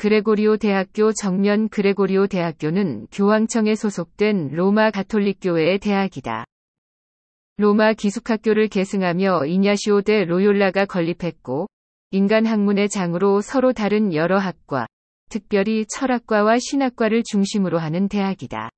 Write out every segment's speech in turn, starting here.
그레고리오 대학교 정면 그레고리오 대학교는 교황청에 소속된 로마 가톨릭교회의 대학이다. 로마 기숙학교를 계승하며 이냐시오 데 로욜라가 건립했고 인간 학문의 장으로 서로 다른 여러 학과, 특별히 철학과와 신학과를 중심으로 하는 대학이다.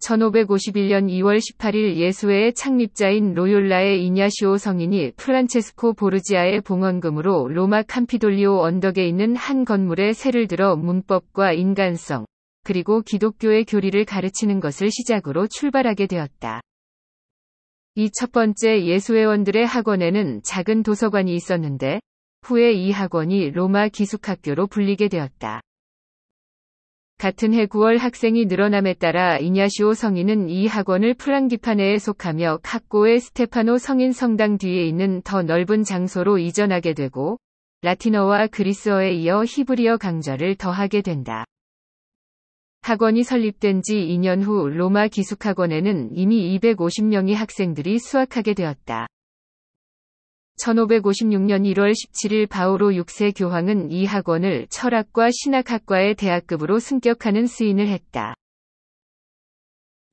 1551년 2월 18일 예수회의 창립자인 로욜라의 이냐시오 성인이 프란체스코 보르지아의 봉헌금으로 로마 캄피돌리오 언덕에 있는 한 건물에 새를 들어 문법과 인간성, 그리고 기독교의 교리를 가르치는 것을 시작으로 출발하게 되었다. 이 첫 번째 예수회원들의 학원에는 작은 도서관이 있었는데, 후에 이 학원이 로마 기숙학교로 불리게 되었다. 같은 해 9월 학생이 늘어남에 따라 이냐시오 성인은 이 학원을 프랑기파네에 속하며 카코의 스테파노 성인 성당 뒤에 있는 더 넓은 장소로 이전하게 되고 라틴어와 그리스어에 이어 히브리어 강좌를 더하게 된다. 학원이 설립된 지 2년 후 로마 기숙학원에는 이미 250명의 학생들이 수학하게 되었다. 1556년 1월 17일 바오로 6세 교황은 이 학원을 철학과 신학학과의 대학급으로 승격하는 스인을 했다.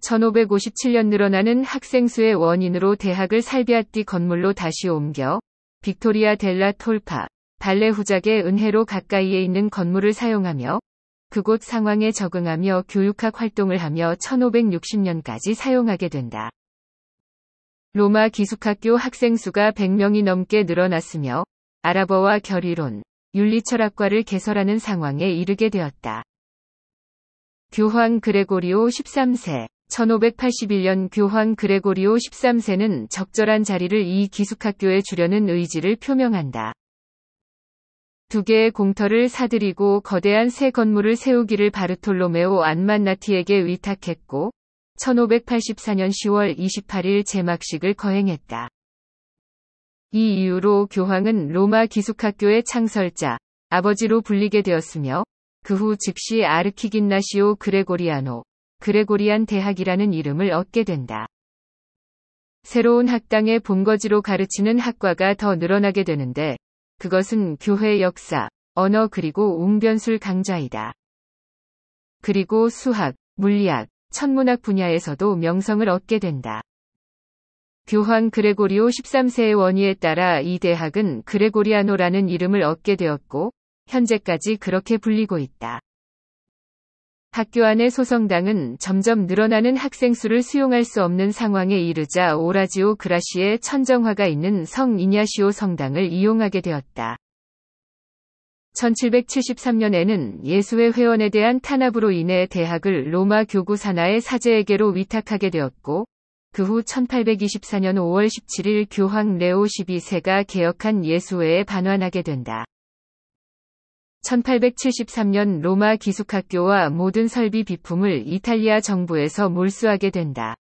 1557년 늘어나는 학생 수의 원인으로 대학을 살비아띠 건물로 다시 옮겨 빅토리아 델라 톨파, 발레 후작의 은혜로 가까이에 있는 건물을 사용하며 그곳 상황에 적응하며 교육학 활동을 하며 1560년까지 사용하게 된다. 로마 기숙학교 학생 수가 100명이 넘게 늘어났으며 아랍어와 결의론, 윤리철학과를 개설하는 상황에 이르게 되었다. 교황 그레고리오 13세 1581년 교황 그레고리오 13세는 적절한 자리를 이 기숙학교에 주려는 의지를 표명한다. 두 개의 공터를 사들이고 거대한 새 건물을 세우기를 바르톨로메오 안만나티에게 위탁했고 1584년 10월 28일 제막식을 거행했다. 이 이유로 교황은 로마 기숙학교의 창설자, 아버지로 불리게 되었으며, 그 후 즉시 아르키긴나시오 그레고리아노, 그레고리안 대학이라는 이름을 얻게 된다. 새로운 학당의 본거지로 가르치는 학과가 더 늘어나게 되는데, 그것은 교회 역사, 언어 그리고 웅변술 강좌이다. 그리고 수학, 물리학, 천문학 분야에서도 명성을 얻게 된다. 교황 그레고리오 13세의 원의에 따라 이 대학은 그레고리아노라는 이름을 얻게 되었고 현재까지 그렇게 불리고 있다. 학교 안의 소성당은 점점 늘어나는 학생 수를 수용할 수 없는 상황에 이르자 오라지오 그라시의 천정화가 있는 성 이냐시오 성당을 이용하게 되었다. 1773년에는 예수회 회원에 대한 탄압으로 인해 대학을 로마 교구 산하의 사제에게로 위탁하게 되었고, 그 후 1824년 5월 17일 교황 레오 12세가 개혁한 예수회에 반환하게 된다. 1873년 로마 기숙학교와 모든 설비 비품을 이탈리아 정부에서 몰수하게 된다.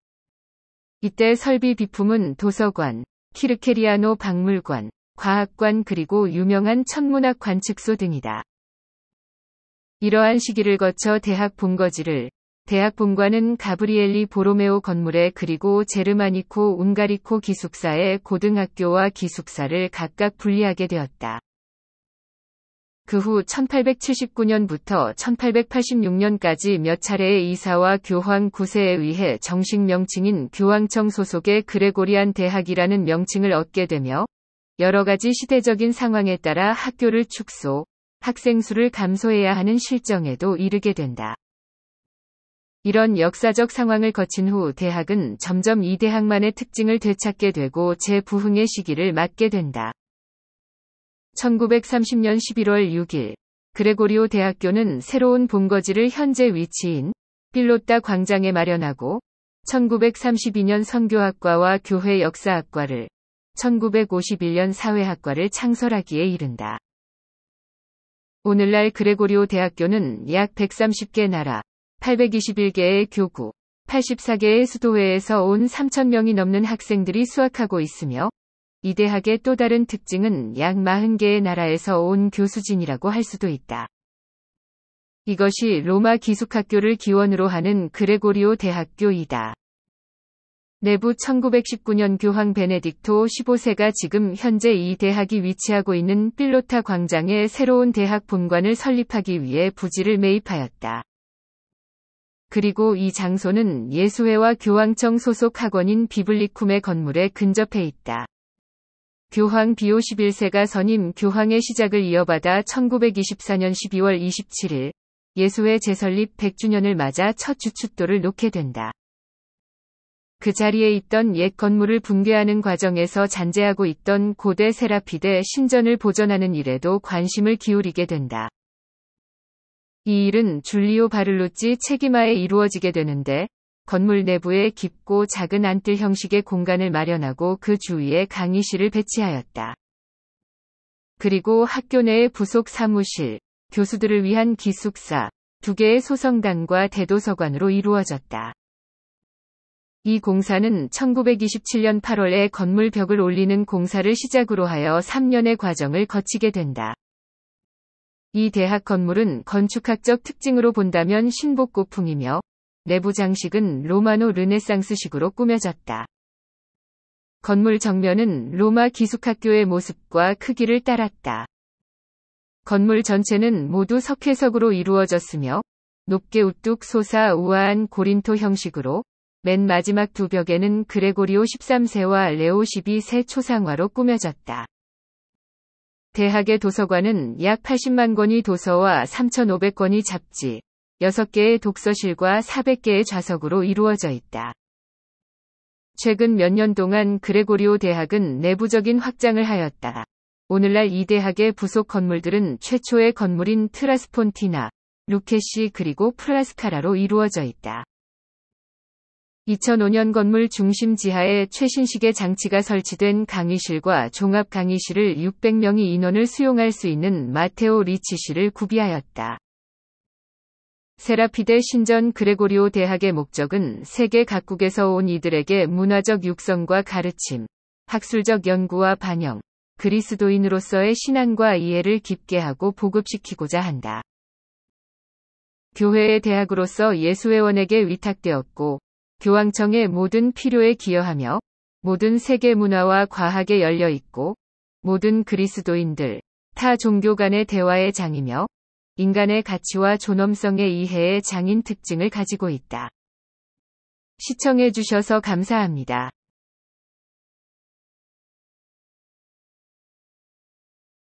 이때 설비 비품은 도서관, 키르케리아노 박물관, 과학관 그리고 유명한 천문학 관측소 등이다. 이러한 시기를 거쳐 대학 본거지를 대학 본관은 가브리엘리 보로메오 건물에 그리고 제르마니코 운가리코 기숙사의 고등학교와 기숙사를 각각 분리하게 되었다. 그 후 1879년부터 1886년까지 몇 차례의 이사와 교황 구세에 의해 정식 명칭인 교황청 소속의 그레고리안 대학이라는 명칭을 얻게 되며 여러 가지 시대적인 상황에 따라 학교를 축소, 학생 수를 감소해야 하는 실정에도 이르게 된다. 이런 역사적 상황을 거친 후 대학은 점점 이 대학만의 특징을 되찾게 되고 재부흥의 시기를 맞게 된다. 1930년 11월 6일, 그레고리오 대학교는 새로운 본거지를 현재 위치인 필로타 광장에 마련하고 1932년 선교학과와 교회 역사학과를 1951년 사회학과를 창설하기에 이른다. 오늘날 그레고리오 대학교는 약 130개 나라, 821개의 교구, 84개의 수도회에서 온 3,000명이 넘는 학생들이 수학하고 있으며, 이 대학의 또 다른 특징은 약 40개의 나라에서 온 교수진이라고 할 수도 있다. 이것이 로마 기숙학교를 기원으로 하는 그레고리오 대학교이다. 내부 1919년 교황 베네딕토 15세가 지금 현재 이 대학이 위치하고 있는 필로타 광장에 새로운 대학 본관을 설립하기 위해 부지를 매입하였다. 그리고 이 장소는 예수회와 교황청 소속 학원인 비블리쿰의 건물에 근접해 있다. 교황 비오 11세가 선임 교황의 시작을 이어받아 1924년 12월 27일 예수회 재설립 100주년을 맞아 첫 주춧돌을 놓게 된다. 그 자리에 있던 옛 건물을 붕괴하는 과정에서 잔재하고 있던 고대 세라피대 신전을 보존하는 일에도 관심을 기울이게 된다. 이 일은 줄리오 바를루찌 책임하에 이루어지게 되는데 건물 내부에 깊고 작은 안뜰 형식의 공간을 마련하고 그 주위에 강의실을 배치하였다. 그리고 학교 내의 부속 사무실, 교수들을 위한 기숙사, 두 개의 소성당과 대도서관으로 이루어졌다. 이 공사는 1927년 8월에 건물 벽을 올리는 공사를 시작으로 하여 3년의 과정을 거치게 된다. 이 대학 건물은 건축학적 특징으로 본다면 신복고풍이며 내부 장식은 로마노 르네상스식으로 꾸며졌다. 건물 정면은 로마 기숙학교의 모습과 크기를 따랐다. 건물 전체는 모두 석회석으로 이루어졌으며 높게 우뚝 솟아 우아한 고린토 형식으로 맨 마지막 두 벽에는 그레고리오 13세와 레오 12세 초상화로 꾸며졌다. 대학의 도서관은 약 80만 권이 도서와 3 5 0 0권이 잡지, 6개의 독서실과 400개의 좌석으로 이루어져 있다. 최근 몇 년 동안 그레고리오 대학은 내부적인 확장을 하였다. 오늘날 이 대학의 부속 건물들은 최초의 건물인 트라스폰티나, 루케시 그리고 프라스카라로 이루어져 있다. 2005년 건물 중심 지하에 최신식의 장치가 설치된 강의실과 종합 강의실을 600명이 인원을 수용할 수 있는 마테오 리치실을 구비하였다. 세라피데 신전 그레고리오 대학의 목적은 세계 각국에서 온 이들에게 문화적 육성과 가르침, 학술적 연구와 반영, 그리스도인으로서의 신앙과 이해를 깊게 하고 보급시키고자 한다. 교회의 대학으로서 예수회원에게 위탁되었고 교황청의 모든 필요에 기여하며 모든 세계 문화와 과학에 열려 있고 모든 그리스도인들 타 종교 간의 대화의 장이며 인간의 가치와 존엄성의 이해의 장인 특징을 가지고 있다. 시청해 주셔서 감사합니다.